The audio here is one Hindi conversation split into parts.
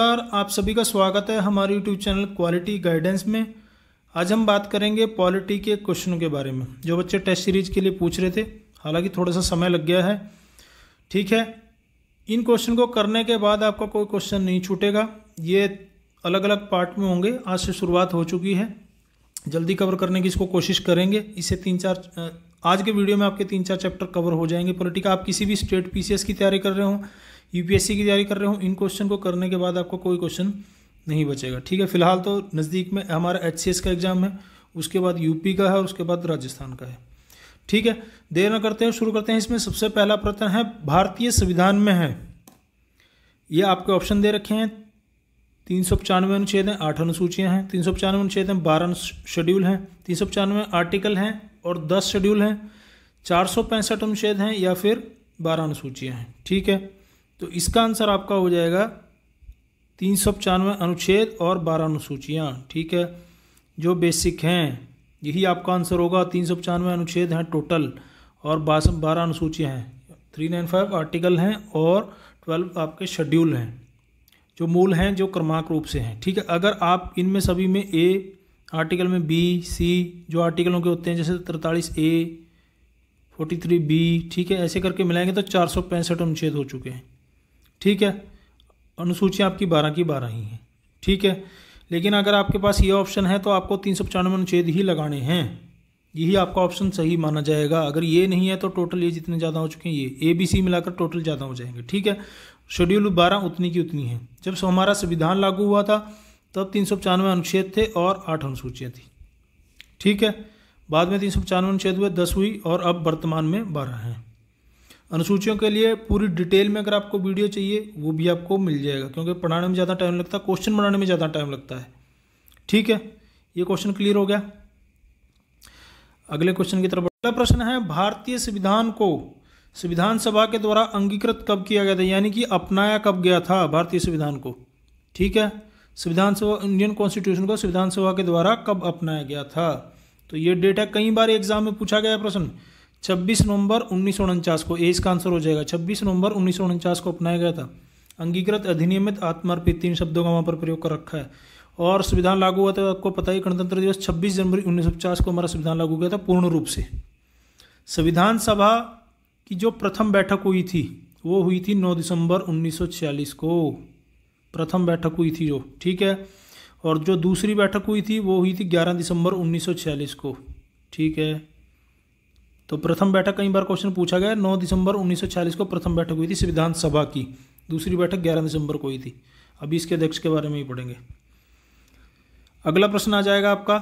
नमस्कार आप सभी का स्वागत है हमारे यूट्यूब चैनल क्वालिटी गाइडेंस में आज हम बात करेंगे पॉलिटी के क्वेश्चनों के बारे में जो बच्चे टेस्ट सीरीज के लिए पूछ रहे थे हालांकि थोड़ा सा समय लग गया है ठीक है इन क्वेश्चन को करने के बाद आपका कोई क्वेश्चन नहीं छूटेगा ये अलग अलग पार्ट में होंगे आज से शुरुआत हो चुकी है जल्दी कवर करने की इसको कोशिश करेंगे इसे तीन चार आज के वीडियो में आपके तीन चार चैप्टर कवर हो जाएंगे पॉलिटी का आप किसी भी स्टेट पीसीएस की तैयारी कर रहे हो यूपीएससी की तैयारी कर रहे हो इन क्वेश्चन को करने के बाद आपको कोई क्वेश्चन नहीं बचेगा ठीक है फिलहाल तो नज़दीक में हमारा एच का एग्ज़ाम है उसके बाद यूपी का है और उसके बाद राजस्थान का है ठीक है देर न करते हैं शुरू करते हैं इसमें सबसे पहला प्रश्न है भारतीय संविधान में है ये आपके ऑप्शन दे रखे हैं तीन सौ पचानवे अनुच्छेद हैं आठ अनुसूचियाँ हैं तीन सौ पचानवे अनुच्छेद हैं बारह शेड्यूल हैं तीन सौ पचानवे आर्टिकल हैं और दस शेड्यूल हैं चार सौ पैंसठ अनुच्छेद हैं या फिर बारह अनुसूचियाँ हैं ठीक है तो इसका आंसर आपका हो जाएगा तीन सौ पचानवे अनुच्छेद और बारह अनुसूचियाँ ठीक है जो बेसिक हैं यही आपका आंसर होगा तीन सौ पचानवे अनुच्छेद हैं टोटल और बारह अनुसूचियाँ हैं थ्री नाइन फाइव आर्टिकल हैं और ट्वेल्व आपके शेड्यूल हैं जो मूल हैं जो क्रमांक रूप से हैं ठीक है अगर आप इनमें सभी में ए आर्टिकल में बी सी जो आर्टिकलों के होते हैं जैसे तरतालीस ए फोर्टी थ्री बी ठीक है ऐसे करके मिलाएंगे तो चार सौ पैंसठ अनुच्छेद हो चुके हैं ठीक है अनुसूची आपकी बारह की बारह ही है ठीक है लेकिन अगर आपके पास ये ऑप्शन है तो आपको तीन सौ पचानवे अनुच्छेद ही लगाने हैं यही आपका ऑप्शन सही माना जाएगा अगर ये नहीं है तो टोटल ये जितने ज़्यादा हो चुके हैं ये ए बी सी मिलाकर टोटल ज़्यादा हो जाएंगे ठीक है शेड्यूल बारह उतनी की उतनी है जब हमारा संविधान लागू हुआ था तब तीन सौ पचानवे अनुच्छेद थे और आठ अनुसूचियाँ थी ठीक है बाद में तीन सौ पचानवे अनुच्छेद हुए दस हुई और अब वर्तमान में बारह हैं अनुसूचियों के लिए पूरी डिटेल में अगर आपको वीडियो चाहिए वो भी आपको मिल जाएगा क्योंकि पढ़ाने में ज़्यादा टाइम लगता है क्वेश्चन बनाने में ज़्यादा टाइम लगता है ठीक है ये क्वेश्चन क्लियर हो गया अगले क्वेश्चन की तरफ अगला प्रश्न है भारतीय संविधान को संविधान सभा के द्वारा अंगीकृत कब किया गया था यानी कि अपनाया कब गया था भारतीय संविधान को ठीक है संविधान सभा इंडियन कॉन्स्टिट्यूशन को संविधान सभा के द्वारा कब अपनाया गया था तो ये डेटा कई बार एग्जाम में पूछा गया प्रश्न छब्बीस नवंबर उन्नीस को ए इसका आंसर हो जाएगा छब्बीस नवंबर उन्नीस को अपनाया गया था अंगीकृत अधिनियमित आत्मर्पित तीन शब्दों का वहाँ पर प्रयोग कर रखा है और संविधान लागू हुआ था आपको पता ही गणतंत्र दिवस 26 जनवरी उन्नीस को हमारा संविधान लागू गया था पूर्ण रूप से संविधान सभा की जो प्रथम बैठक हुई थी वो हुई थी 9 दिसंबर उन्नीस को प्रथम बैठक हुई थी जो ठीक है और जो दूसरी बैठक हुई थी वो हुई थी 11 दिसंबर उन्नीस को ठीक है तो प्रथम बैठक कई बार क्वेश्चन पूछा गया 9 दिसंबर 1940 को प्रथम बैठक हुई थी संविधान सभा की दूसरी बैठक 11 दिसंबर को हुई थी अभी इसके अध्यक्ष के बारे में ही पढ़ेंगे अगला प्रश्न आ जाएगा आपका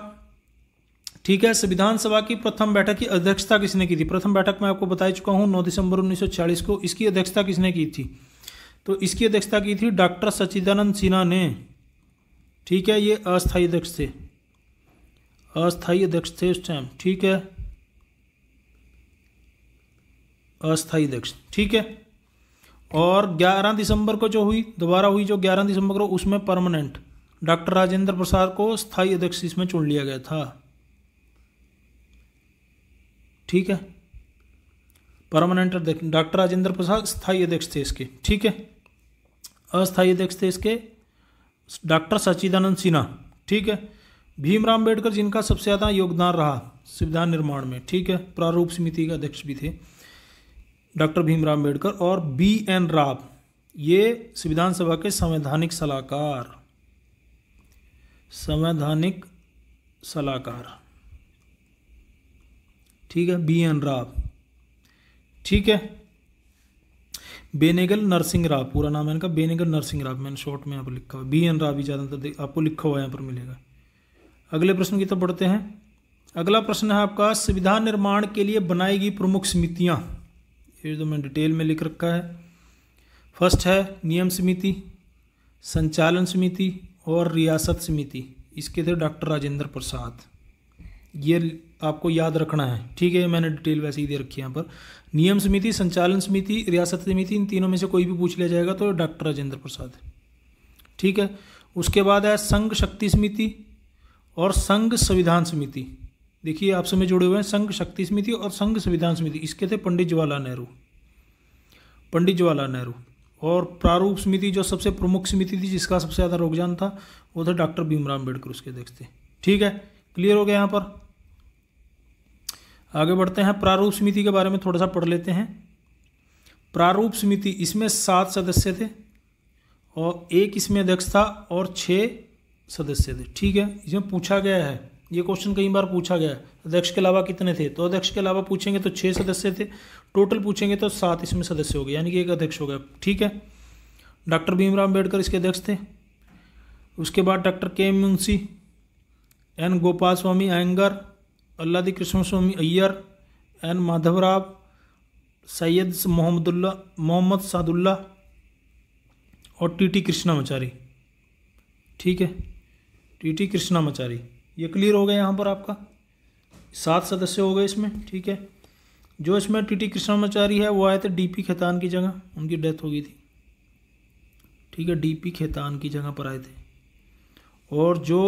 ठीक है संविधान सभा की प्रथम बैठक की अध्यक्षता किसने की थी प्रथम बैठक मैं आपको बता चुका हूँ नौ दिसंबर 1940 को इसकी अध्यक्षता किसने की थी तो इसकी अध्यक्षता की थी डॉक्टर सचिदानंद सिन्हा ने ठीक है ये अस्थाई अध्यक्ष थे अस्थायी अध्यक्ष थे उस टाइम ठीक है अस्थाई अध्यक्ष ठीक है और 11 दिसंबर को जो हुई दोबारा हुई जो 11 दिसंबर को उसमें परमानेंट डॉक्टर राजेंद्र प्रसाद को स्थायी अध्यक्ष इसमें चुन लिया गया था ठीक है परमानेंट अध्यक्ष डॉक्टर राजेंद्र प्रसाद स्थायी अध्यक्ष थे इसके ठीक है अस्थायी अध्यक्ष थे इसके डॉक्टर सचिदानंद सिन्हा ठीक है भीमराव अम्बेडकर जिनका सबसे ज़्यादा योगदान रहा संविधान निर्माण में ठीक है प्रारूप समिति के अध्यक्ष भी थे डॉक्टर भीमराव अम्बेडकर और बी एन राव ये संविधान सभा के संवैधानिक सलाहकार संवैधानिक सलाहकार ठीक है बी एन राव ठीक है बेनेगल नरसिंह राव पूरा नाम है इनका बेनेगल नरसिंह राव मैंने शॉर्ट में यहाँ पर लिखा हुआ बी एन राव भी ज़्यादातर आपको लिखा हुआ यहाँ पर मिलेगा अगले प्रश्न की तरफ बढ़ते हैं अगला प्रश्न है आपका संविधान निर्माण के लिए बनाई गई प्रमुख समितियाँ ये जो मैं डिटेल में लिख रखा है फर्स्ट है नियम समिति संचालन समिति और रियासत समिति इसके थे डॉक्टर राजेंद्र प्रसाद ये आपको याद रखना है ठीक है मैंने डिटेल वैसे ही दे रखी है यहाँ पर नियम समिति संचालन समिति रियासत समिति इन तीनों में से कोई भी पूछ लिया जाएगा तो डॉक्टर राजेंद्र प्रसाद ठीक है उसके बाद है संघ शक्ति समिति और संघ संविधान समिति देखिए आप में जुड़े हुए हैं संघ शक्ति समिति और संघ संविधान समिति इसके थे पंडित जवाहरलाल नेहरू पंडित जवाहरलाल नेहरू और प्रारूप समिति जो सबसे प्रमुख समिति थी जिसका सबसे ज़्यादा रोगजान था वो था डॉक्टर भीमराव अम्बेडकर उसके अध्यक्ष थे ठीक है क्लियर हो गया यहाँ पर आगे बढ़ते हैं प्रारूप समिति के बारे में थोड़ा सा पढ़ लेते हैं प्रारूप समिति इसमें सात सदस्य थे और एक इसमें अध्यक्ष था और छः सदस्य थे ठीक है इसमें पूछा गया है ये क्वेश्चन कई बार पूछा गया है अध्यक्ष के अलावा कितने थे तो अध्यक्ष के अलावा पूछेंगे तो छः सदस्य थे टोटल पूछेंगे तो सात इसमें सदस्य हो गए यानी कि एक अध्यक्ष हो गया ठीक है डॉक्टर भीमराव अम्बेडकर इसके अध्यक्ष थे उसके बाद डॉक्टर के K Munshi N Gopalaswami Ayyangar Alladi Krishnaswami Ayyar N Madhavrao Syed Mohammadullah Mohammad Saadulla और टी टी कृष्णामाचारी ठीक है टी टी कृष्णामाचारी ये क्लियर हो गया यहाँ पर आपका सात सदस्य हो गए इसमें ठीक है जो इसमें टी टी कृष्णाचारी है वो आए थे डी पी खेतान की जगह उनकी डेथ हो गई थी ठीक है डी पी खेतान की जगह पर आए थे और जो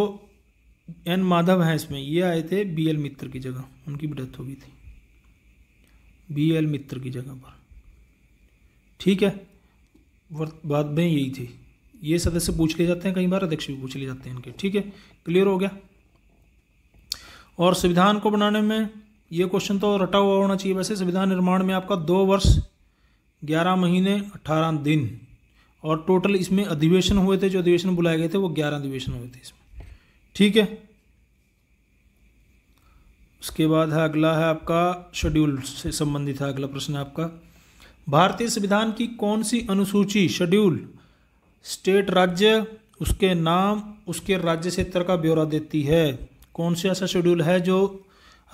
एन माधव हैं इसमें ये आए थे बी एल मित्र की जगह उनकी भी डेथ हो गई थी बी एल मित्र की जगह पर ठीक है बात में यही थी ये सदस्य पूछ ले जाते हैं कई बार अध्यक्ष भी पूछ ले जाते हैं इनके ठीक है क्लियर हो गया और संविधान को बनाने में ये क्वेश्चन तो रटा हुआ होना चाहिए वैसे संविधान निर्माण में आपका दो वर्ष ग्यारह महीने अट्ठारह दिन और टोटल इसमें अधिवेशन हुए थे जो अधिवेशन बुलाए गए थे वो ग्यारह अधिवेशन हुए थे इसमें ठीक है उसके बाद है अगला है आपका शेड्यूल से संबंधित है अगला प्रश्न आपका भारतीय संविधान की कौन सी अनुसूची शेड्यूल स्टेट राज्य उसके नाम उसके राज्य क्षेत्र का ब्यौरा देती है कौन से ऐसा शेड्यूल है जो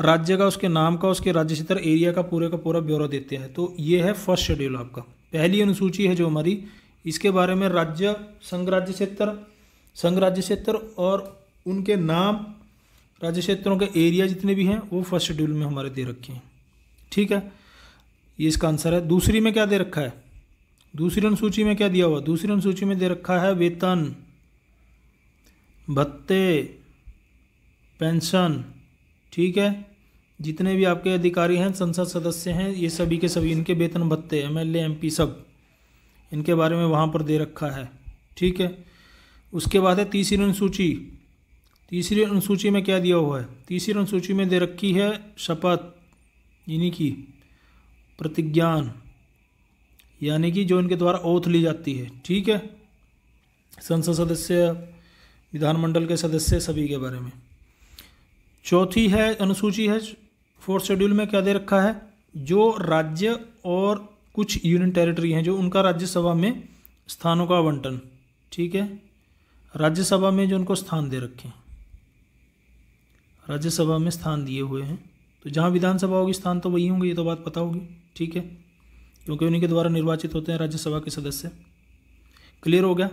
राज्य का उसके नाम का उसके राज्य क्षेत्र एरिया का पूरे का पूरा ब्यौरा देते हैं तो ये है फर्स्ट शेड्यूल आपका पहली अनुसूची है जो हमारी इसके बारे में राज्य संघ राज्य क्षेत्र संघ राज्य क्षेत्र और उनके नाम राज्य क्षेत्रों के एरिया जितने भी हैं वो फर्स्ट शेड्यूल में हमारे दे रखे हैं ठीक है ये इसका आंसर है दूसरी में क्या दे रखा है दूसरी अनुसूची में क्या दिया हुआ दूसरी अनुसूची में दे रखा है वेतन भत्ते पेंशन ठीक है जितने भी आपके अधिकारी हैं संसद सदस्य हैं ये सभी के सभी इनके वेतन भत्ते एम एल एम पी सब इनके बारे में वहाँ पर दे रखा है ठीक है उसके बाद है तीसरी अनुसूची तीसरी अनुसूची में क्या दिया हुआ है तीसरी अनुसूची में दे रखी है शपथ यानी कि प्रतिज्ञान यानी कि जो इनके द्वारा ओथ ली जाती है ठीक है संसद सदस्य विधानमंडल के सदस्य सभी के बारे में चौथी है अनुसूची है फोर्थ शेड्यूल में क्या दे रखा है जो राज्य और कुछ यूनियन टेरिटरी हैं जो उनका राज्यसभा में स्थानों का आवंटन ठीक है राज्यसभा में जो उनको स्थान दे रखे हैं राज्यसभा में स्थान दिए हुए हैं तो जहाँ विधानसभा होगी स्थान तो वही होंगे ये तो बात पता होगी ठीक है क्योंकि उन्हीं के द्वारा निर्वाचित होते हैं राज्यसभा के सदस्य क्लियर हो गया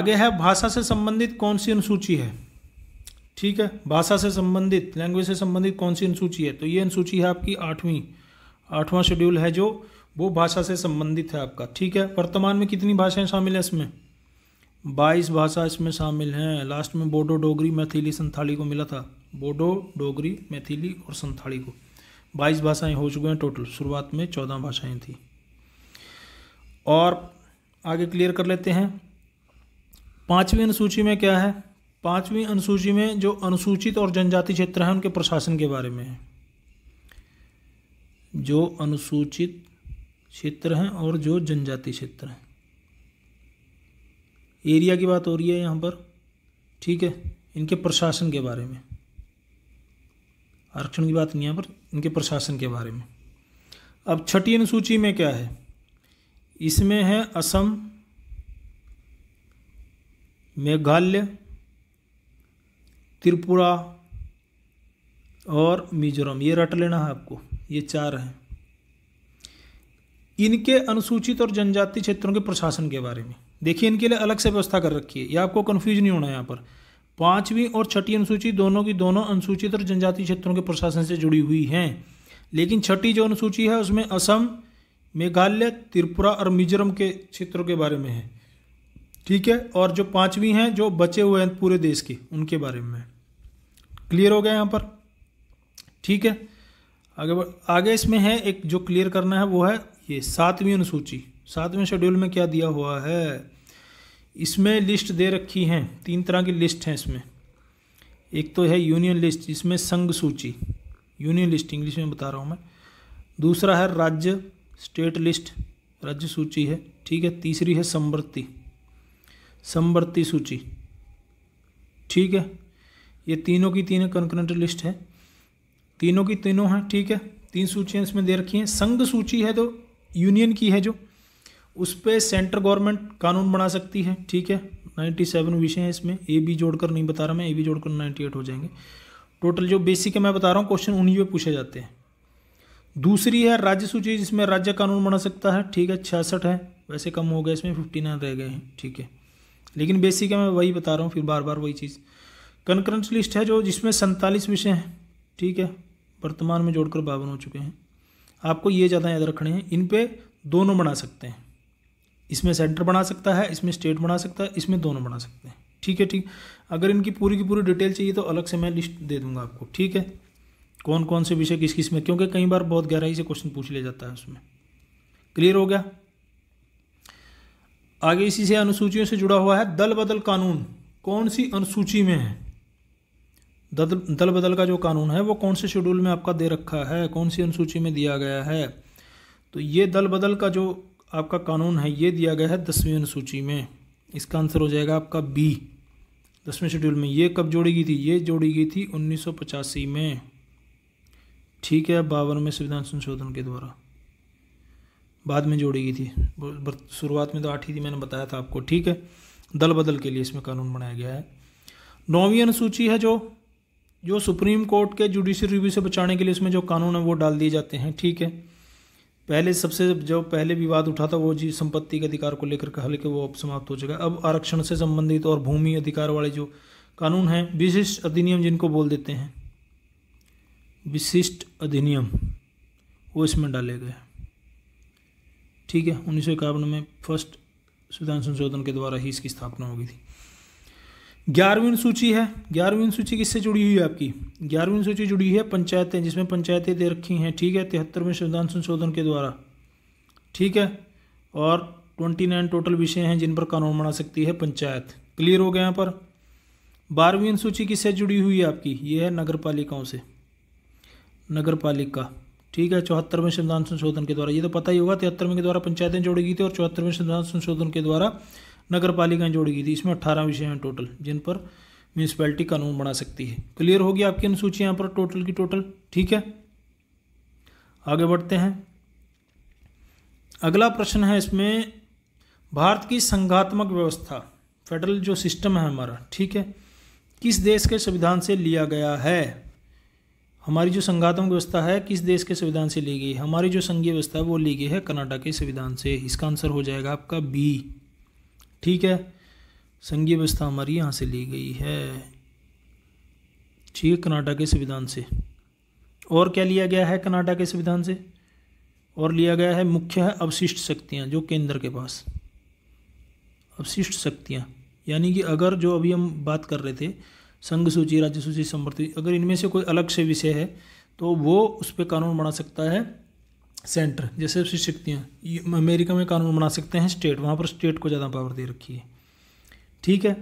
आगे है भाषा से संबंधित कौन सी अनुसूची है ठीक है भाषा से संबंधित लैंग्वेज से संबंधित कौन सी अनुसूची है तो ये अनुसूची है आपकी आठवीं आठवां शेड्यूल है जो वो भाषा से संबंधित है आपका ठीक है वर्तमान में कितनी भाषाएं शामिल है इसमें बाईस भाषा इसमें शामिल हैं लास्ट में बोडो डोगरी मैथिली संथाली को मिला था बोडो डोगरी मैथिली और संथाली को बाईस भाषाएं हो चुके हैं टोटल शुरुआत में चौदह भाषाएं थी और आगे क्लियर कर लेते हैं पांचवी अनुसूची में क्या है पांचवी अनुसूची में जो अनुसूचित और जनजाति क्षेत्र हैं उनके प्रशासन के बारे में है जो अनुसूचित क्षेत्र हैं और जो जनजाति क्षेत्र हैं एरिया की बात हो रही है यहाँ पर ठीक है इनके प्रशासन के बारे में आरक्षण की बात नहीं है पर इनके प्रशासन के बारे में अब छठी अनुसूची में क्या है इसमें है असम मेघालय त्रिपुरा और मिजोरम ये रट लेना है आपको ये चार हैं इनके अनुसूचित और जनजाति क्षेत्रों के प्रशासन के बारे में देखिए इनके लिए अलग से व्यवस्था कर रखी है यह आपको कन्फ्यूज नहीं होना यहाँ पर पाँचवीं और छठी अनुसूची दोनों की दोनों अनुसूचित और जनजाति क्षेत्रों के प्रशासन से जुड़ी हुई हैं लेकिन छठी जो अनुसूची है उसमें असम मेघालय त्रिपुरा और मिजोरम के क्षेत्रों के बारे में है ठीक है और जो पांचवी हैं जो बचे हुए हैं पूरे देश के उनके बारे में क्लियर हो गया यहाँ पर ठीक है आगे आगे इसमें है एक जो क्लियर करना है वो है ये सातवीं अनुसूची सातवें शेड्यूल में क्या दिया हुआ है इसमें लिस्ट दे रखी हैं तीन तरह की लिस्ट हैं इसमें एक तो है यूनियन लिस्ट इसमें संघ सूची यूनियन लिस्ट इंग्लिश में बता रहा हूँ मैं दूसरा है राज्य स्टेट लिस्ट राज्य सूची है ठीक है तीसरी है समवर्ती संवर्ती सूची ठीक है ये तीनों की तीन कंकरेंट लिस्ट है तीनों की तीनों हैं ठीक है तीन सूचियाँ इसमें दे रखी हैं संघ सूची है तो यूनियन की है जो उस पर सेंट्रल गवर्नमेंट कानून बना सकती है ठीक है नाइन्टी सेवन विषय हैं इसमें ए बी जोड़कर नहीं बता रहा मैं ए बी जोड़कर नाइन्टी एट हो जाएंगे टोटल जो बेसिक है मैं बता रहा हूँ क्वेश्चन उन्हीं पर पूछे जाते हैं दूसरी है राज्य सूची जिसमें राज्य कानून बना सकता है ठीक है छियासठ है वैसे कम हो गया इसमें फिफ्टी नाइन रह गए हैं ठीक है लेकिन बेसिक है मैं वही बता रहा हूँ फिर बार बार वही चीज़ कंकरेंट लिस्ट है जो जिसमें सैंतालीस विषय हैं ठीक है वर्तमान में जोड़कर बावन हो चुके हैं आपको ये ज़्यादा याद रखने हैं इन पर दोनों बना सकते हैं इसमें सेंटर बना सकता है इसमें स्टेट बना सकता है इसमें दोनों बना सकते हैं ठीक है ठीक अगर इनकी पूरी की पूरी डिटेल चाहिए तो अलग से मैं लिस्ट दे दूंगा आपको ठीक है कौन कौन से विषय किस किस में क्योंकि कई बार बहुत गहराई से क्वेश्चन पूछ लिया जाता है उसमें क्लियर हो गया आगे इसी से अनुसूचियों से जुड़ा हुआ है दल बदल कानून कौन सी अनुसूची में है दल दल बदल का जो कानून है वो कौन से शेड्यूल में आपका दे रखा है कौन सी अनुसूची में दिया गया है तो ये दल बदल का जो आपका कानून है ये दिया गया है दसवीं अनुसूची में इसका आंसर हो जाएगा आपका बी दसवें शेड्यूल में ये कब जोड़ी गई थी ये जोड़ी गई थी उन्नीस में ठीक है बावनवें संविधान संशोधन के द्वारा बाद में जोड़ी गई थी शुरुआत में तो आठ ही थी मैंने बताया था आपको ठीक है दल बदल के लिए इसमें कानून बनाया गया है नौवीं अनुसूची है जो जो सुप्रीम कोर्ट के जुडिशियल रिव्यू से बचाने के लिए इसमें जो कानून है वो डाल दिए जाते हैं ठीक है पहले सबसे जो पहले विवाद उठा था वो जी संपत्ति के अधिकार को लेकर कहा लेकिन वो अब समाप्त हो चुका है अब आरक्षण से संबंधित और भूमि अधिकार वाले जो कानून हैं विशिष्ट अधिनियम जिनको बोल देते हैं विशिष्ट अधिनियम वो इसमें डाले गए हैं ठीक है उन्नीस में फर्स्ट संविधान संशोधन के द्वारा ही इसकी स्थापना होगी थी ग्यारहवीं सूची है ग्यारहवीं सूची किससे जुड़ी हुई है आपकी ग्यारहवीं सूची जुड़ी है पंचायतें जिसमें पंचायतें दे रखी हैं ठीक है तिहत्तरवें संविधान संशोधन के द्वारा ठीक है और ट्वेंटी नाइन टोटल विषय हैं जिन पर कानून बना सकती है पंचायत क्लियर हो गया यहाँ पर बारहवीं अनुसूची किससे जुड़ी हुई है आपकी ये है नगर पालिकाओं से नगर पालिका ठीक है चौहत्तरवें संविधान संशोधन के द्वारा ये तो पता ही होगा तिहत्तरवें के द्वारा पंचायतें जोड़ी गई थी और चौहत्तरवें संविधान संशोधन के द्वारा नगर पालिकाएं जोड़ी गई थी इसमें अट्ठारह विषय हैं टोटल जिन पर म्यूनसिपैलिटी कानून बना सकती है क्लियर होगी आपकी अनुसूची यहाँ पर टोटल की टोटल ठीक है आगे बढ़ते हैं अगला प्रश्न है इसमें भारत की संघात्मक व्यवस्था फेडरल जो सिस्टम है हमारा ठीक है किस देश के संविधान से लिया गया है हमारी जो संघात्मक व्यवस्था है किस देश के संविधान से ली गई हमारी जो संघीय व्यवस्था है वो ली गई है कर्नाटक के संविधान से इसका आंसर हो जाएगा आपका बी ठीक है संघीय व्यवस्था हमारी यहाँ से ली गई है ठीक है कनाडा के संविधान से और क्या लिया गया है कर्नाटक के संविधान से और लिया गया है मुख्य है अवशिष्ट शक्तियाँ जो केंद्र के पास अवशिष्ट शक्तियाँ यानी कि अगर जो अभी हम बात कर रहे थे संघ सूची राज्य सूची संवर्ती अगर इनमें से कोई अलग से विषय है तो वो उस पर कानून बना सकता है सेंटर जैसे शक्तियाँ अमेरिका में कानून बना सकते हैं स्टेट वहाँ पर स्टेट को ज़्यादा पावर दे रखी है ठीक है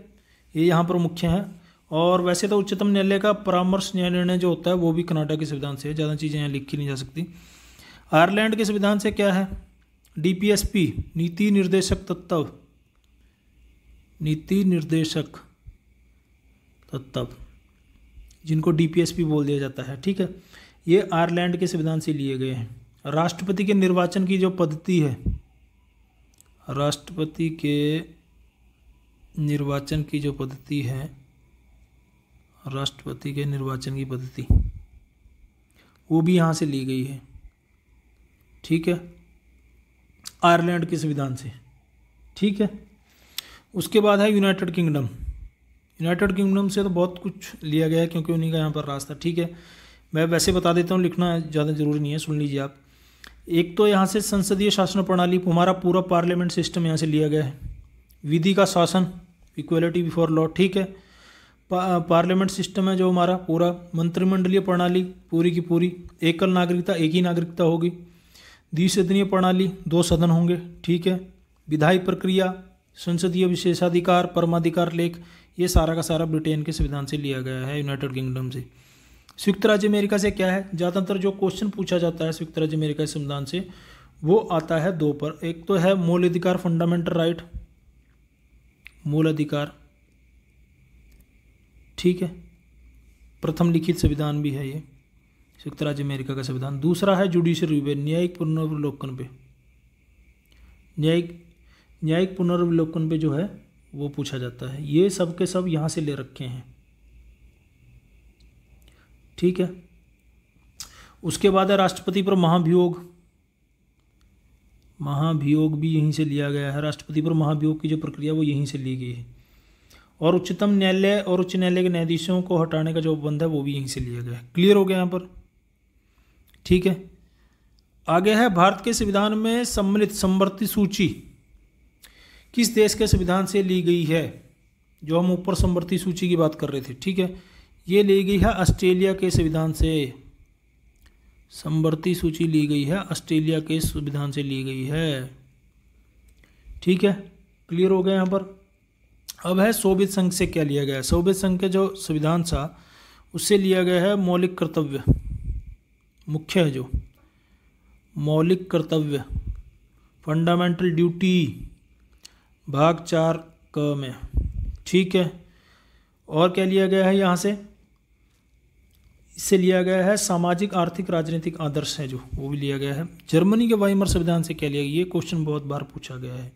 ये यहाँ पर मुख्य है और वैसे तो उच्चतम न्यायालय का परामर्श न्याय निर्णय जो होता है वो भी कर्नाटक के संविधान से है ज़्यादा चीज़ें यहाँ लिखी नहीं जा सकती आयरलैंड के संविधान से क्या है डीपीएसपी नीति निर्देशक तत्व नीति निर्देशक तो तब जिनको डीपीएसपी बोल दिया जाता है ठीक है ये आयरलैंड के संविधान से लिए गए हैं राष्ट्रपति के निर्वाचन की जो पद्धति है राष्ट्रपति के निर्वाचन की जो पद्धति है राष्ट्रपति के निर्वाचन की पद्धति वो भी यहाँ से ली गई है ठीक है आयरलैंड के संविधान से ठीक है उसके बाद है यूनाइटेड किंगडम यूनाइटेड किंगडम से तो बहुत कुछ लिया गया है क्योंकि उन्हीं का यहाँ पर रास्ता ठीक है मैं वैसे बता देता हूँ लिखना ज़्यादा ज़रूरी नहीं है सुन लीजिए आप एक तो यहाँ से संसदीय शासन प्रणाली हमारा पूरा पार्लियामेंट सिस्टम यहाँ से लिया गया है विधि का शासन इक्वलिटी बिफोर लॉ ठीक है पार्लियामेंट सिस्टम है जो हमारा पूरा मंत्रिमंडलीय प्रणाली पूरी की पूरी एकल नागरिकता एक ही नागरिकता होगी द्विसदनीय प्रणाली दो सदन होंगे ठीक है विधायी प्रक्रिया संसदीय विशेषाधिकार परमाधिकार लेख ये सारा का सारा ब्रिटेन के संविधान से लिया गया है यूनाइटेड किंगडम से संयुक्त राज्य अमेरिका से क्या है ज़्यादातर जो क्वेश्चन पूछा जाता है संयुक्त राज्य अमेरिका के संविधान से वो आता है दो पर एक तो है मूल अधिकार फंडामेंटल राइट मूल अधिकार ठीक है प्रथम लिखित संविधान भी है ये संयुक्त राज्य अमेरिका का संविधान दूसरा है जुडिशियल रिव्यू न्यायिक पुनर्वलोकन पे न्यायिक न्यायिक पुनर्वलोकन पे जो है वो पूछा जाता है ये सब के सब यहाँ से ले रखे हैं ठीक है उसके बाद है राष्ट्रपति पर महाभियोग महाभियोग भी यहीं से लिया गया है राष्ट्रपति पर महाभियोग की जो प्रक्रिया वो यहीं से ली गई है और उच्चतम न्यायालय और उच्च न्यायालय के न्यायाधीशों को हटाने का जो उपबंध है वो भी यहीं से लिया गया है क्लियर हो गया यहाँ पर ठीक है आगे है भारत के संविधान में सम्मिलित संवर्ती सूची किस देश के संविधान से ली गई है जो हम ऊपर समवर्ती सूची की बात कर रहे थे ठीक है ये ली गई है ऑस्ट्रेलिया के संविधान से समवर्ती सूची ली गई है ऑस्ट्रेलिया के संविधान से ली गई है ठीक है क्लियर हो गया यहाँ पर अब है सोवियत संघ से क्या लिया गया है सोवियत संघ के जो संविधान था उससे लिया गया है मौलिक कर्तव्य मुख्य है जो मौलिक कर्तव्य फंडामेंटल ड्यूटी भाग चार क में ठीक है और क्या लिया गया है यहाँ से इससे लिया गया है सामाजिक आर्थिक राजनीतिक आदर्श है जो वो भी लिया गया है जर्मनी के वाइमर संविधान से क्या लिया गया ये क्वेश्चन बहुत बार पूछा गया है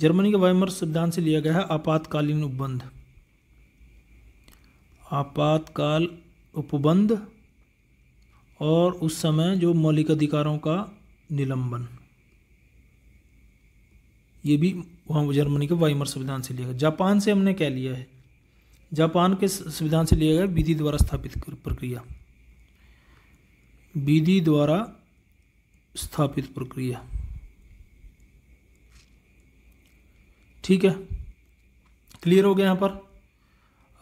जर्मनी के वाइमर संविधान से लिया गया है आपातकालीन उपबंध आपातकाल उपबंध और उस समय जो मौलिक अधिकारों का निलंबन ये भी वहाँ जर्मनी के वाइमर संविधान से लिया गया जापान से हमने क्या लिया है जापान के संविधान से लिया गया विधि द्वारा स्थापित प्रक्रिया विधि द्वारा स्थापित प्रक्रिया ठीक है क्लियर हो गया यहाँ पर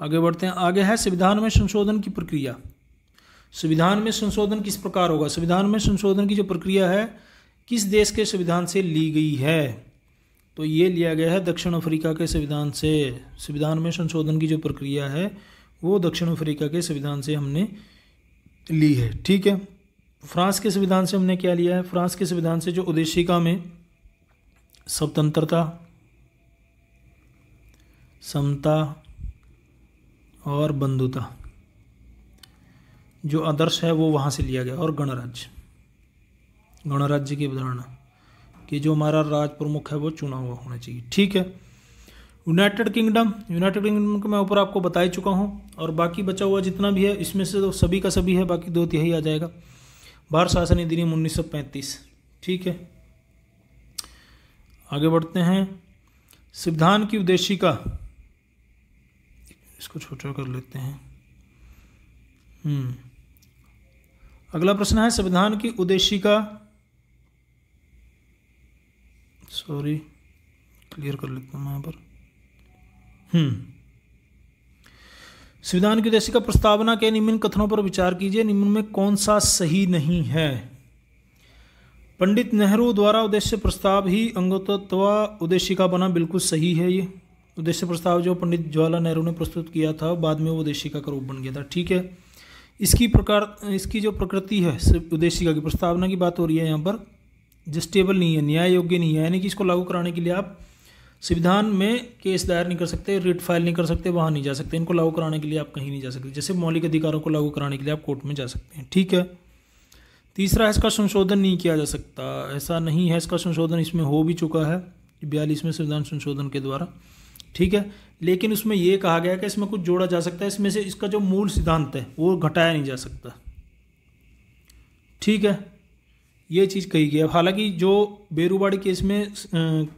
आगे बढ़ते हैं आगे है संविधान में संशोधन की प्रक्रिया संविधान में संशोधन किस प्रकार होगा संविधान में संशोधन की जो प्रक्रिया है किस देश के संविधान से ली गई है तो ये लिया गया है दक्षिण अफ्रीका के संविधान से संविधान में संशोधन की जो प्रक्रिया है वो दक्षिण अफ्रीका के संविधान से हमने ली है ठीक है फ्रांस के संविधान से हमने क्या लिया है फ्रांस के संविधान से जो उद्देशिका में स्वतंत्रता समता और बंधुता जो आदर्श है वो वहाँ से लिया गया और गणराज्य गणराज्य की अवधारणा कि जो हमारा राज प्रमुख है वो चुना हुआ होना चाहिए ठीक है यूनाइटेड किंगडम यूनाइटेड किंगडम के मैं ऊपर आपको बता ही चुका हूँ और बाकी बचा हुआ जितना भी है इसमें से तो सभी का सभी है बाकी दो तिहाई आ जाएगा भारत शासन अधिनियम उन्नीस ठीक है आगे बढ़ते हैं संविधान की उद्देशिका इसको छोटा कर लेते हैं हम्म। अगला प्रश्न है संविधान की उद्देशिका सॉरी क्लियर कर लेता हूँ यहाँ पर हम्म संविधान की उद्देश्य का प्रस्तावना के निम्न कथनों पर विचार कीजिए निम्न में कौन सा सही नहीं है पंडित नेहरू द्वारा उद्देश्य प्रस्ताव ही अंगतत्वा उद्देशिका बना बिल्कुल सही है ये उद्देश्य प्रस्ताव जो पंडित जवाहरलाल नेहरू ने प्रस्तुत किया था बाद में वो उद्देशिका का रूप बन गया था ठीक है इसकी प्रकार इसकी जो प्रकृति है उद्देशिका की प्रस्तावना की बात हो रही है यहाँ पर जस्टेबल नहीं है न्याय योग्य नहीं है यानी कि इसको लागू कराने के लिए आप संविधान में केस दायर नहीं कर सकते रिट फाइल नहीं कर सकते वहाँ नहीं जा सकते इनको लागू कराने के लिए आप कहीं नहीं जा सकते जैसे मौलिक अधिकारों को लागू कराने के लिए आप कोर्ट में जा सकते हैं ठीक है तीसरा इसका संशोधन नहीं किया जा सकता ऐसा नहीं है इसका संशोधन इसमें हो भी चुका है बयालीसवें संविधान संशोधन के द्वारा ठीक है लेकिन उसमें यह कहा गया कि इसमें कुछ जोड़ा जा सकता है इसमें से इसका जो मूल सिद्धांत है वो घटाया नहीं जा सकता ठीक है ये चीज़ कही गई है हालांकि जो बेरूबाड़ी केस में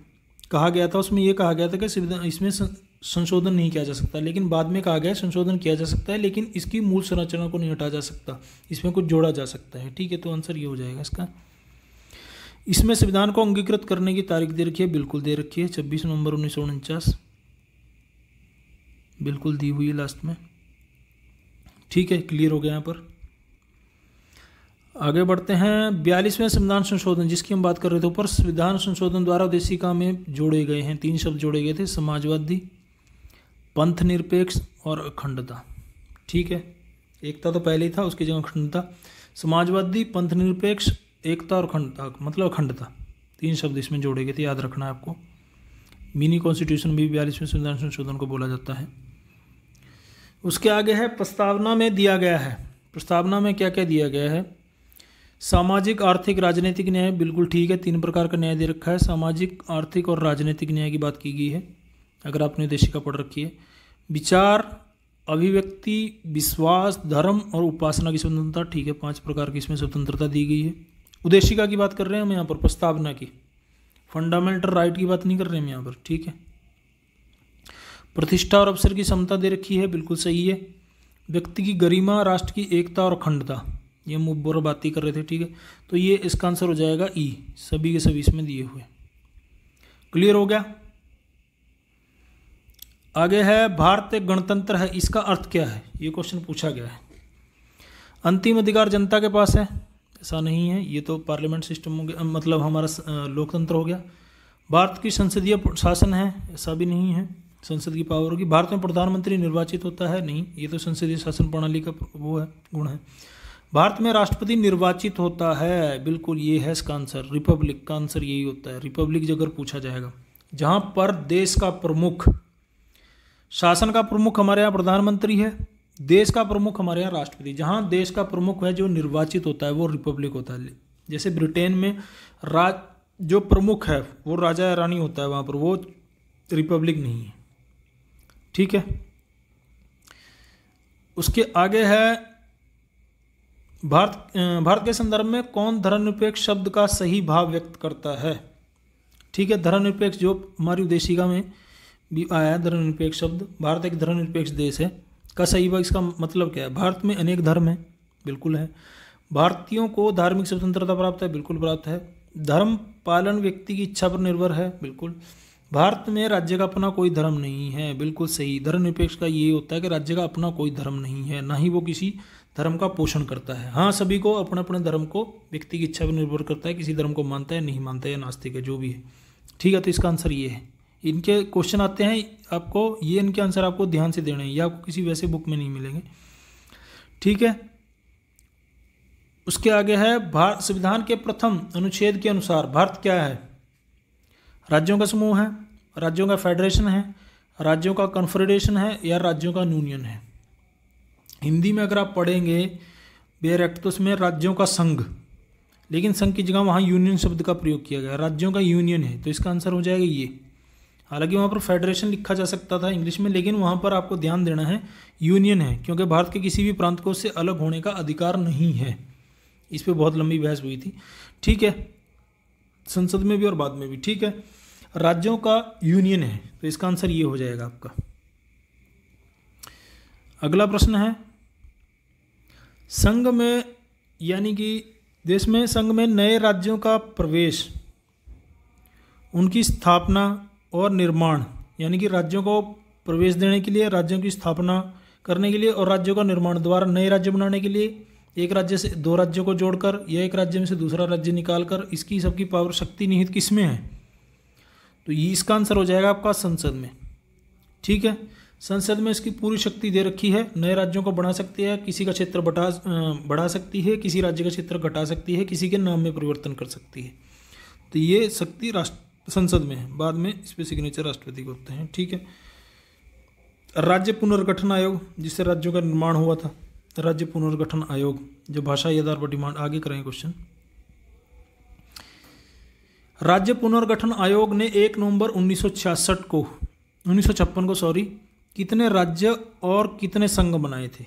कहा गया था उसमें यह कहा गया था कि संविधान इसमें संशोधन नहीं किया जा सकता लेकिन बाद में कहा गया संशोधन किया जा सकता है लेकिन इसकी मूल संरचना को नहीं हटा जा सकता इसमें कुछ जोड़ा जा सकता है ठीक है तो आंसर ये हो जाएगा इसका इसमें संविधान को अंगीकृत करने की तारीख दे रखी है बिल्कुल दे रखी है छब्बीस नवंबर उन्नीस बिल्कुल दी हुई है लास्ट में ठीक है क्लियर हो गया यहाँ पर आगे बढ़ते हैं बयालीसवें संविधान संशोधन जिसकी हम बात कर रहे थे ऊपर संविधान संशोधन द्वारा देशिका में जोड़े गए हैं तीन शब्द जोड़े गए थे समाजवादी पंथ निरपेक्ष और अखंडता ठीक है एकता तो पहले ही था उसकी जगह अखंडता समाजवादी पंथ निरपेक्ष एकता और अखंडता मतलब अखंडता तीन शब्द इसमें जोड़े गए थे याद रखना है आपको मिनी कॉन्स्टिट्यूशन भी बयालीसवें संविधान संशोधन को बोला जाता है उसके आगे है प्रस्तावना में दिया गया है प्रस्तावना में क्या क्या दिया गया है सामाजिक आर्थिक राजनीतिक न्याय बिल्कुल ठीक है तीन प्रकार का न्याय दे रखा है सामाजिक आर्थिक और राजनीतिक न्याय की बात की गई है अगर आपने उद्देशिका पढ़ रखी है विचार अभिव्यक्ति विश्वास धर्म और उपासना की स्वतंत्रता ठीक है पांच प्रकार की इसमें स्वतंत्रता दी गई है उद्देशिका की बात कर रहे हैं हम यहाँ पर प्रस्तावना की फंडामेंटल राइट की बात नहीं कर रहे हम यहाँ पर ठीक है प्रतिष्ठा और अवसर की क्षमता दे रखी है बिल्कुल सही है व्यक्ति की गरिमा राष्ट्र की एकता और अखंडता ये हम ऊबर बात ही कर रहे थे ठीक है तो ये इसका आंसर हो जाएगा ई e, सभी के सभी इसमें दिए हुए क्लियर हो गया आगे है भारत एक गणतंत्र है इसका अर्थ क्या है ये क्वेश्चन पूछा गया है अंतिम अधिकार जनता के पास है ऐसा नहीं है ये तो पार्लियामेंट सिस्टम हो गया मतलब हमारा लोकतंत्र हो गया भारत की संसदीय शासन है ऐसा भी नहीं है संसद की पावर होगी भारत में प्रधानमंत्री निर्वाचित होता है नहीं ये तो संसदीय शासन प्रणाली का वो है गुण है भारत में राष्ट्रपति निर्वाचित होता है बिल्कुल ये है इसका आंसर रिपब्लिक का आंसर यही होता है रिपब्लिक जगह पूछा जाएगा जहाँ पर देश का प्रमुख शासन का प्रमुख हमारे यहाँ प्रधानमंत्री है देश का प्रमुख हमारे यहाँ राष्ट्रपति जहाँ देश का प्रमुख है जो निर्वाचित होता है वो रिपब्लिक होता है जैसे ब्रिटेन में राज जो प्रमुख है वो राजा या रानी होता है वहाँ पर वो रिपब्लिक नहीं है ठीक है उसके आगे है भारत भारत के संदर्भ में कौन धर्मनिरपेक्ष शब्द का सही भाव व्यक्त करता है ठीक है धर्मनिरपेक्ष जो हमारी उद्देशिका में भी आया है धर्मनिरपेक्ष शब्द भारत एक धर्मनिरपेक्ष देश है का सही भाव इसका मतलब क्या है भारत में अनेक धर्म हैं बिल्कुल है भारतीयों को धार्मिक स्वतंत्रता प्राप्त है बिल्कुल प्राप्त है धर्म पालन व्यक्ति की इच्छा पर निर्भर है बिल्कुल भारत में राज्य का अपना कोई धर्म नहीं है बिल्कुल सही धर्मनिरपेक्ष का ये होता है कि राज्य का अपना कोई धर्म नहीं है ना ही वो किसी धर्म का पोषण करता है हाँ सभी को अपने अपने धर्म को व्यक्ति की इच्छा पर निर्भर करता है किसी धर्म को मानता है नहीं मानता है या नास्तिक है जो भी है ठीक है तो इसका आंसर ये है इनके क्वेश्चन आते हैं आपको ये इनके आंसर आपको ध्यान से देने हैं या आपको किसी वैसे बुक में नहीं मिलेंगे ठीक है उसके आगे है भारत संविधान के प्रथम अनुच्छेद के अनुसार भारत क्या है राज्यों का समूह है राज्यों का फेडरेशन है राज्यों का कन्फेडरेशन है या राज्यों का यूनियन है हिंदी में अगर आप पढ़ेंगे बेयर एक्ट तो उसमें राज्यों का संघ लेकिन संघ की जगह वहाँ यूनियन शब्द का प्रयोग किया गया राज्यों का यूनियन है तो इसका आंसर हो जाएगा ये हालांकि वहाँ पर फेडरेशन लिखा जा सकता था इंग्लिश में लेकिन वहाँ पर आपको ध्यान देना है यूनियन है क्योंकि भारत के किसी भी प्रांत को उससे अलग होने का अधिकार नहीं है इस पर बहुत लंबी बहस हुई थी ठीक है संसद में भी और बाद में भी ठीक है राज्यों का यूनियन है तो इसका आंसर ये हो जाएगा आपका अगला प्रश्न है संघ में यानी कि देश में संघ में नए राज्यों का प्रवेश उनकी स्थापना और निर्माण यानी कि राज्यों को प्रवेश देने के लिए राज्यों की स्थापना करने के लिए और राज्यों का निर्माण द्वारा नए राज्य बनाने के लिए एक राज्य से दो राज्यों को जोड़कर या एक राज्य में से दूसरा राज्य निकालकर इसकी सबकी पावर शक्ति निहित किस में है तो ये इसका आंसर हो जाएगा आपका संसद में ठीक है संसद में इसकी पूरी शक्ति दे रखी है नए राज्यों को बढ़ा सकती है किसी का क्षेत्र बटा बढ़ा सकती है किसी राज्य का क्षेत्र घटा सकती है किसी के नाम में परिवर्तन कर सकती है तो ये शक्ति राष्ट्र संसद में है बाद में इस पर सिग्नेचर राष्ट्रपति को होते हैं ठीक है राज्य पुनर्गठन आयोग जिससे राज्यों का निर्माण हुआ था राज्य पुनर्गठन आयोग जो भाषा आधार पर डिमांड आगे करें क्वेश्चन राज्य पुनर्गठन आयोग ने 1 नवंबर 1966 को उन्नीस को सॉरी कितने राज्य और कितने संघ बनाए थे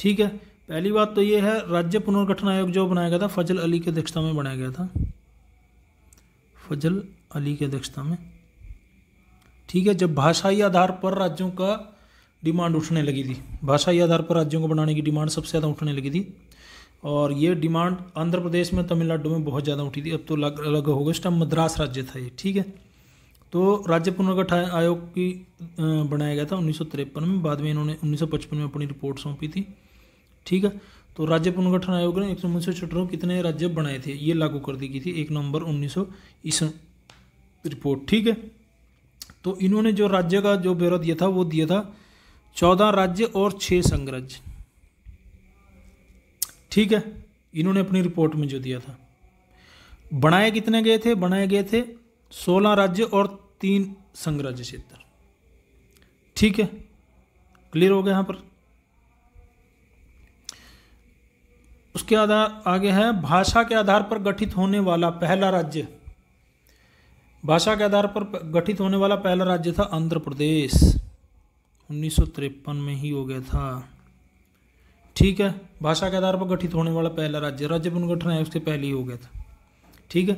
ठीक है पहली बात तो ये है राज्य पुनर्गठन आयोग जो बनाया गया था फजल अली की अध्यक्षता में बनाया गया था फजल अली की अध्यक्षता में ठीक है जब भाषाई आधार पर राज्यों का डिमांड उठने लगी थी भाषाई आधार पर राज्यों को बनाने की डिमांड सबसे ज़्यादा उठने लगी थी और ये डिमांड आंध्र प्रदेश में तमिलनाडु में बहुत ज़्यादा उठी थी अब तो अलग अलग हो गया उस टाइम मद्रास राज्य था ये ठीक है तो राज्य पुनर्गठन आयोग की बनाया गया था उन्नीस में बाद में इन्होंने उन्नीस में अपनी रिपोर्ट सौंपी थी ठीक है तो राज्य पुनर्गठन आयोग ने एक सौ उनसठ कितने राज्य बनाए थे ये लागू कर दी गई थी एक नवंबर उन्नीस इस रिपोर्ट ठीक है तो इन्होंने जो राज्य का जो ब्यौरा दिया था वो दिया था चौदह राज्य और छः संघ राज्य ठीक है इन्होंने अपनी रिपोर्ट में जो दिया था बनाए कितने गए थे बनाए गए थे सोलह राज्य और तीन संघराज्य क्षेत्र ठीक है क्लियर हो गया यहां पर उसके आधार आगे है भाषा के आधार पर गठित होने वाला पहला राज्य भाषा के आधार पर गठित होने वाला पहला राज्य था आंध्र प्रदेश उन्नीस में ही हो गया था ठीक है भाषा के आधार पर गठित होने वाला पहला राज्य राज्य पुनर्गठन है उसके पहले ही हो गया था ठीक है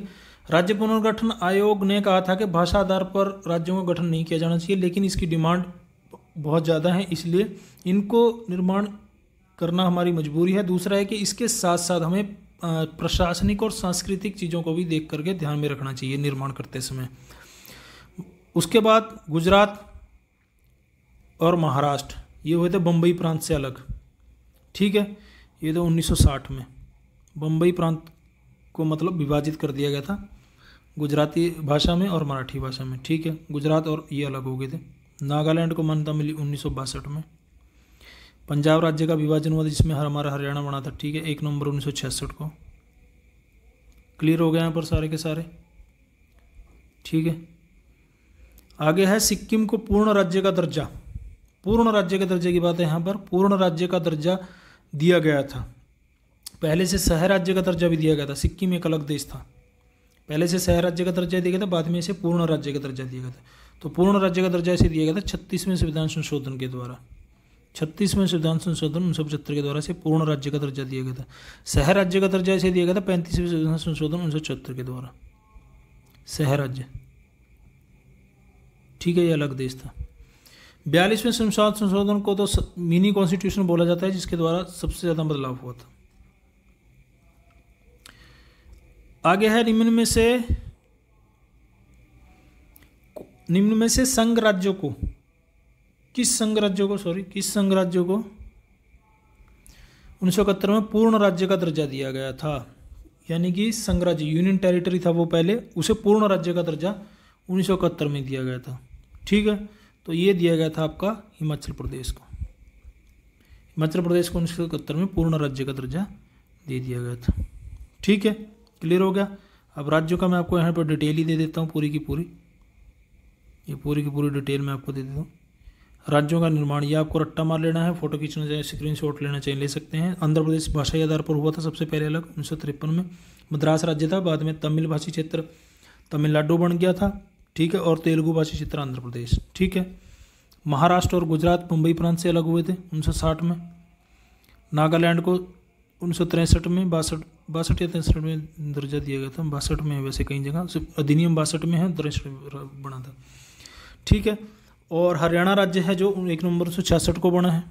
राज्य पुनर्गठन आयोग ने कहा था कि भाषा आधार पर राज्यों का गठन नहीं किया जाना चाहिए लेकिन इसकी डिमांड बहुत ज़्यादा है इसलिए इनको निर्माण करना हमारी मजबूरी है दूसरा है कि इसके साथ साथ हमें प्रशासनिक और सांस्कृतिक चीज़ों को भी देख करके ध्यान में रखना चाहिए निर्माण करते समय उसके बाद गुजरात और महाराष्ट्र ये हुए थे बम्बई प्रांत से अलग ठीक है ये तो 1960 में बम्बई प्रांत को मतलब विभाजित कर दिया गया था गुजराती भाषा में और मराठी भाषा में ठीक है गुजरात और ये अलग हो गए थे नागालैंड को मान्यता मिली उन्नीस में पंजाब राज्य का विभाजन हुआ जिसमें हमारा हरियाणा बना था ठीक है एक नवंबर उन्नीस को क्लियर हो गया यहाँ पर सारे के सारे ठीक है आगे है सिक्किम को पूर्ण राज्य का दर्जा पूर्ण राज्य के दर्जे की बात है यहाँ पर पूर्ण राज्य का दर्जा दिया गया था पहले से सह राज्य का दर्जा भी दिया गया था सिक्किम एक अलग देश था पहले से सह राज्य का दर्जा दिया गया था बाद में इसे पूर्ण राज्य का दर्जा दिया गया था तो पूर्ण राज्य का दर्जा इसे दिया गया था छत्तीसवें संविधान संशोधन के द्वारा छत्तीसवें संविधान संशोधन उन्नीस सौ पचहत्तर के द्वारा से पूर्ण राज्य का दर्जा दिया गया था सह राज्य का दर्जा इसे दिया गया था पैंतीसवें संविधान संशोधन उन्नीस सौ के द्वारा सह राज्य ठीक है ये अलग देश था बयालीसवें संविधान संशोधन को तो मिनी कॉन्स्टिट्यूशन बोला जाता है जिसके द्वारा सबसे ज़्यादा बदलाव हुआ था आगे है निम्न में से निम्न में से संघ राज्यों को किस संघ राज्यों को सॉरी किस संघ राज्यों को उन्नीस में पूर्ण राज्य का दर्जा दिया गया था यानी कि संघ राज्य यूनियन टेरिटरी था वो पहले उसे पूर्ण राज्य का दर्जा उन्नीस में दिया गया था ठीक है तो ये दिया गया था आपका हिमाचल प्रदेश को हिमाचल प्रदेश को उन्नीस में पूर्ण राज्य का दर्जा दे दिया गया था ठीक है क्लियर हो गया अब राज्यों का मैं आपको यहाँ पर डिटेल ही दे देता हूँ पूरी की पूरी ये पूरी की पूरी डिटेल मैं आपको दे देता हूँ राज्यों का निर्माण ये आपको रट्टा मार लेना है फोटो खींचना चाहिए स्क्रीन शॉट लेना चाहिए ले सकते हैं आंध्र प्रदेश भाषा के आधार पर हुआ था सबसे पहले अलग उन्नीस में मद्रास राज्य था बाद में तमिल भाषी क्षेत्र तमिलनाडु बन गया था ठीक है और तेलुगु भाषी क्षेत्र आंध्र प्रदेश ठीक है महाराष्ट्र और गुजरात मुंबई प्रांत से अलग हुए थे उन्नीस में नागालैंड को उन्नीस सौ तिरसठ में बासठ बासठ या तिरसठ में दर्जा दिया गया था बासठ में है वैसे कई जगह अधिनियम बासठ में है तिरसठ बना था ठीक है और हरियाणा राज्य है जो एक नवंबर उन्नीस सौ छियासठ को बना है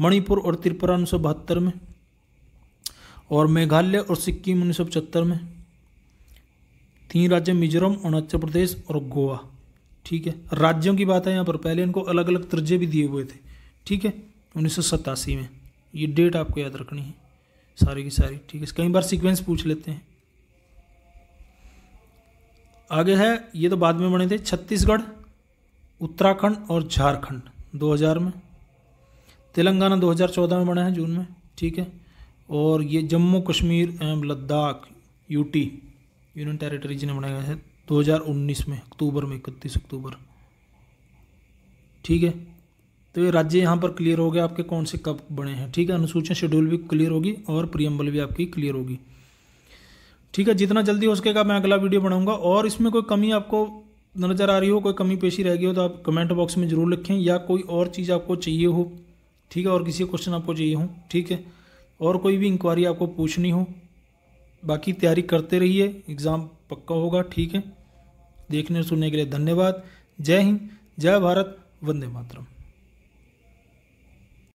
मणिपुर और त्रिपुरा उन्नीस सौ बहत्तर में और मेघालय और सिक्किम उन्नीस सौ पचहत्तर में तीन राज्य मिजोरम अरुणाचल प्रदेश और गोवा ठीक है राज्यों की बात है यहाँ पर पहले इनको अलग अलग दर्जे भी दिए हुए थे ठीक है उन्नीस में ये डेट आपको याद रखनी है सारी की सारी ठीक है कई बार सीक्वेंस पूछ लेते हैं आगे है ये तो बाद में बने थे छत्तीसगढ़ उत्तराखंड और झारखंड 2000 में तेलंगाना 2014 में बना है जून में ठीक है और ये जम्मू कश्मीर एवं लद्दाख यूटी यूनियन टेरिटरी जिन्हें बनाया गया है 2019 में अक्टूबर में इकतीस अक्टूबर ठीक है तो ये राज्य यहाँ पर क्लियर हो गया आपके कौन से कब बने हैं ठीक है अनुसूचित शेड्यूल भी क्लियर होगी और प्रियम्बल भी आपकी क्लियर होगी ठीक है जितना जल्दी हो सकेगा मैं अगला वीडियो बनाऊंगा और इसमें कोई कमी आपको नज़र आ रही हो कोई कमी पेशी रह गई हो तो आप कमेंट बॉक्स में ज़रूर लिखें या कोई और चीज़ आपको चाहिए हो ठीक है और किसी क्वेश्चन आपको चाहिए हो ठीक है और कोई भी इंक्वायरी आपको पूछनी हो बाकी तैयारी करते रहिए एग्ज़ाम पक्का होगा ठीक है देखने सुनने के लिए धन्यवाद जय हिंद जय भारत वंदे मातरम